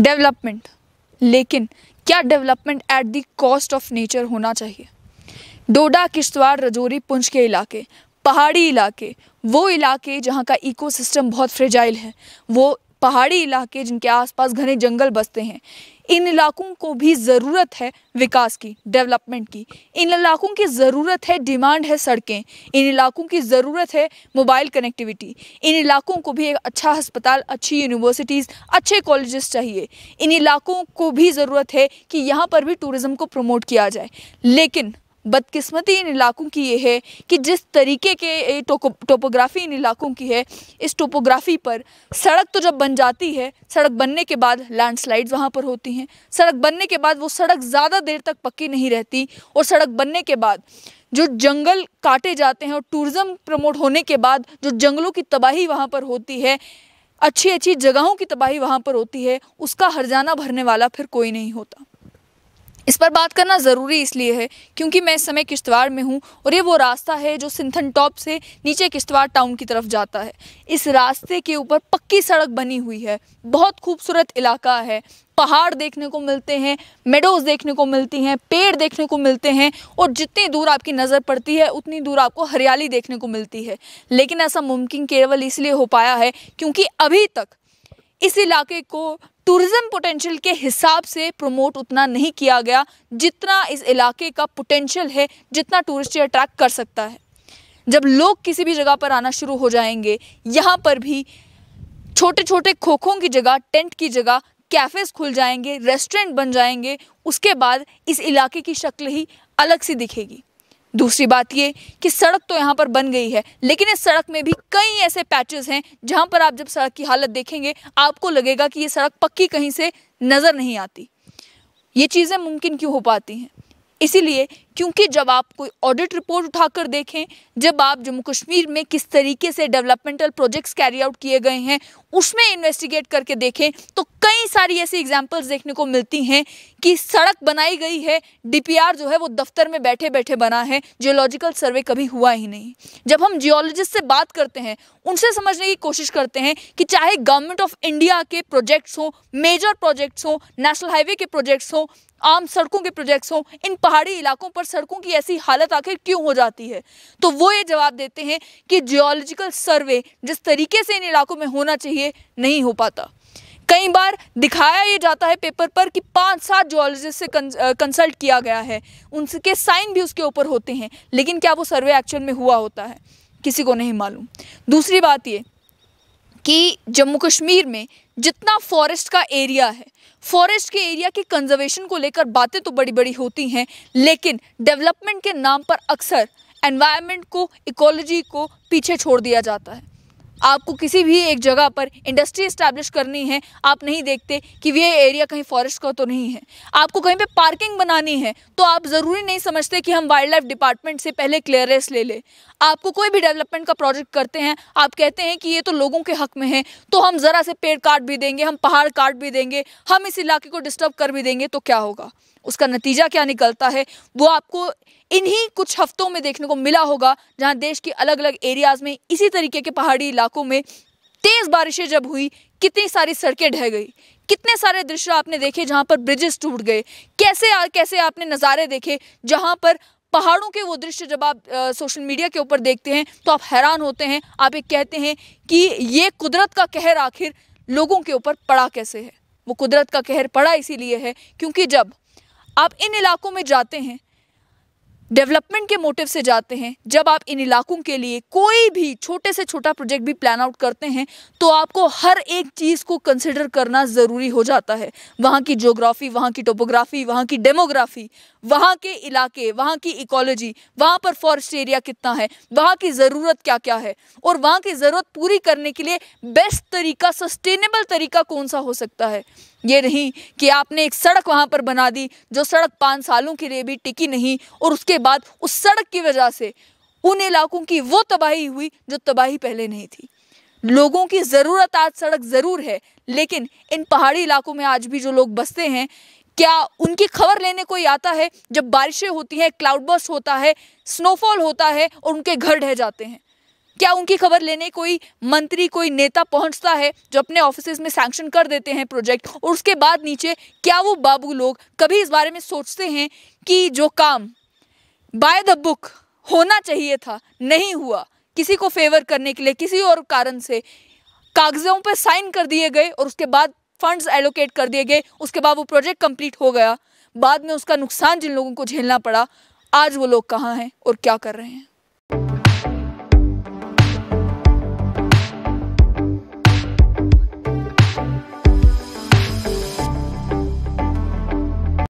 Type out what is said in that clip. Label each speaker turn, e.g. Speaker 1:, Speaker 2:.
Speaker 1: development लेकिन क्या development at the cost of nature होना चाहिए डोडा किश्तवाड़ रजौरी पुंछ के इलाके पहाड़ी इलाके वो इलाके जहाँ का इकोसिस्टम बहुत फ्रेजाइल है वो पहाड़ी इलाके जिनके आसपास घने जंगल बसते हैं इन इलाकों को भी ज़रूरत है विकास की डेवलपमेंट की इन इलाकों की ज़रूरत है डिमांड है सड़कें इन इलाकों की ज़रूरत है मोबाइल कनेक्टिविटी इन इलाकों को भी एक अच्छा अस्पताल अच्छी यूनिवर्सिटीज़ अच्छे कॉलेजेस चाहिए इन इलाकों को भी ज़रूरत है कि यहाँ पर भी टूरिज़्म को प्रमोट किया जाए लेकिन बदकिस्मती इन इलाकों की ये है कि जिस तरीके के टोपोग्राफी इन इलाकों की है इस टोपोग्राफी पर सड़क तो जब बन जाती है सड़क बनने के बाद लैंडस्लाइड्स वहाँ पर होती हैं सड़क बनने के बाद वो सड़क ज़्यादा देर तक पक्की नहीं रहती और सड़क बनने के बाद जो जंगल काटे जाते हैं और टूरिज़्म प्रमोट होने के बाद जो जंगलों की तबाही वहाँ पर होती है अच्छी अच्छी जगहों की तबाही वहाँ पर होती है उसका हरजाना भरने वाला फिर कोई नहीं होता इस पर बात करना ज़रूरी इसलिए है क्योंकि मैं इस समय किश्तवाड़ में हूँ और ये वो रास्ता है जो सिंथन टॉप से नीचे किश्तवाड़ टाउन की तरफ जाता है इस रास्ते के ऊपर पक्की सड़क बनी हुई है बहुत खूबसूरत इलाका है पहाड़ देखने को मिलते हैं मेडोज देखने को मिलती हैं पेड़ देखने को मिलते हैं और जितनी दूर आपकी नज़र पड़ती है उतनी दूर आपको हरियाली देखने को मिलती है लेकिन ऐसा मुमकिन केवल इसलिए हो पाया है क्योंकि अभी तक इस इलाके को टूरिज्म पोटेंशियल के हिसाब से प्रमोट उतना नहीं किया गया जितना इस इलाके का पोटेंशियल है जितना टूरिस्ट अट्रैक्ट कर सकता है जब लोग किसी भी जगह पर आना शुरू हो जाएंगे यहाँ पर भी छोटे छोटे खोखों की जगह टेंट की जगह कैफ़ेज़ खुल जाएंगे रेस्टोरेंट बन जाएंगे उसके बाद इस इलाके की शक्ल ही अलग सी दिखेगी दूसरी बात ये कि सड़क तो यहाँ पर बन गई है लेकिन इस सड़क में भी कई ऐसे पैचेस हैं जहाँ पर आप जब सड़क की हालत देखेंगे आपको लगेगा कि ये सड़क पक्की कहीं से नज़र नहीं आती ये चीज़ें मुमकिन क्यों हो पाती हैं इसीलिए क्योंकि जब आप कोई ऑडिट रिपोर्ट उठाकर देखें जब आप जम्मू कश्मीर में किस तरीके से डेवलपमेंटल प्रोजेक्ट्स कैरी आउट किए गए हैं उसमें इन्वेस्टिगेट करके देखें तो कई सारी ऐसी एग्जाम्पल्स देखने को मिलती हैं कि सड़क बनाई गई है डीपीआर जो है वो दफ्तर में बैठे बैठे बना है जियोलॉजिकल सर्वे कभी हुआ ही नहीं जब हम जियोलॉजिस्ट से बात करते हैं उनसे समझने की कोशिश करते हैं कि चाहे गवर्नमेंट ऑफ इंडिया के प्रोजेक्ट्स हों मेजर प्रोजेक्ट्स हों नेशनल हाईवे के प्रोजेक्ट्स हों आम सड़कों के प्रोजेक्ट्स हों इन पहाड़ी इलाकों पर पर सड़कों की ऐसी हालत आखिर क्यों हो जाती है तो वो ये जवाब देते हैं कि जियोलॉजिकल सर्वे जिस तरीके से इन इलाकों में होना चाहिए नहीं हो पाता कई बार दिखाया ये जाता है पेपर पर कि पांच सात जोलॉजिस्ट से कंसल्ट किया गया है उनके साइन भी उसके ऊपर होते हैं लेकिन क्या वो सर्वे एक्चुअल में हुआ होता है किसी को नहीं मालूम दूसरी बात ये कि जम्मू कश्मीर में जितना फॉरेस्ट का एरिया है फॉरेस्ट के एरिया के कंजर्वेशन को लेकर बातें तो बड़ी बड़ी होती हैं लेकिन डेवलपमेंट के नाम पर अक्सर एनवायरनमेंट को इकोलॉजी को पीछे छोड़ दिया जाता है आपको किसी भी एक जगह पर इंडस्ट्री इस्टेब्लिश करनी है आप नहीं देखते कि ये एरिया कहीं फॉरेस्ट का तो नहीं है आपको कहीं पे पार्किंग बनानी है तो आप ज़रूरी नहीं समझते कि हम वाइल्ड लाइफ डिपार्टमेंट से पहले क्लियरेंस ले लें आपको कोई भी डेवलपमेंट का प्रोजेक्ट करते हैं आप कहते हैं कि ये तो लोगों के हक में है तो हम ज़रा से पेड़ काट भी देंगे हम पहाड़ काट भी देंगे हम इस इलाके को डिस्टर्ब कर भी देंगे तो क्या होगा उसका नतीजा क्या निकलता है वो आपको इन्हीं कुछ हफ्तों में देखने को मिला होगा जहां देश के अलग अलग एरियाज़ में इसी तरीके के पहाड़ी इलाकों में तेज़ बारिशें जब हुई कितनी सारी सड़कें ढह गई कितने सारे दृश्य आपने देखे जहाँ पर ब्रिजेस टूट गए कैसे आ, कैसे आपने नज़ारे देखे जहाँ पर पहाड़ों के वो दृश्य जब आप आ, सोशल मीडिया के ऊपर देखते हैं तो आप हैरान होते हैं आप एक कहते हैं कि ये कुदरत का कहर आखिर लोगों के ऊपर पड़ा कैसे है वो कुदरत का कहर पड़ा इसीलिए है क्योंकि जब आप इन इलाकों में जाते हैं डेवलपमेंट के मोटिव से जाते हैं जब आप इन इलाकों के लिए कोई भी छोटे से छोटा प्रोजेक्ट भी प्लान आउट करते हैं तो आपको हर एक चीज़ को कंसिडर करना ज़रूरी हो जाता है वहाँ की जोग्राफ़ी वहाँ की टोपोग्राफ़ी वहाँ की डेमोग्राफ़ी वहाँ के इलाके वहाँ की इकोलॉजी वहाँ पर फॉरेस्ट एरिया कितना है वहाँ की ज़रूरत क्या क्या है और वहाँ की ज़रूरत पूरी करने के लिए बेस्ट तरीका सस्टेनेबल तरीका कौन सा हो सकता है ये नहीं कि आपने एक सड़क वहाँ पर बना दी जो सड़क पाँच सालों के लिए भी टिकी नहीं और उसके बाद उस सड़क की वजह से उन इलाकों की वो तबाही हुई जो तबाही पहले नहीं थी लोगों की ज़रूरत आज सड़क ज़रूर है लेकिन इन पहाड़ी इलाकों में आज भी जो लोग बसते हैं क्या उनकी खबर लेने कोई आता है जब बारिशें होती हैं क्लाउडबर्स होता है स्नोफॉल होता है और उनके घर ढह जाते हैं क्या उनकी खबर लेने कोई मंत्री कोई नेता पहुंचता है जो अपने ऑफिस में सैंक्शन कर देते हैं प्रोजेक्ट और उसके बाद नीचे क्या वो बाबू लोग कभी इस बारे में सोचते हैं कि जो काम बाय द बुक होना चाहिए था नहीं हुआ किसी को फेवर करने के लिए किसी और कारण से कागजों पर साइन कर दिए गए और उसके बाद फंड्स एलोकेट कर दिए गए उसके बाद वो प्रोजेक्ट कंप्लीट हो गया बाद में उसका नुकसान जिन लोगों को झेलना पड़ा आज वो लोग कहाँ हैं और क्या कर रहे हैं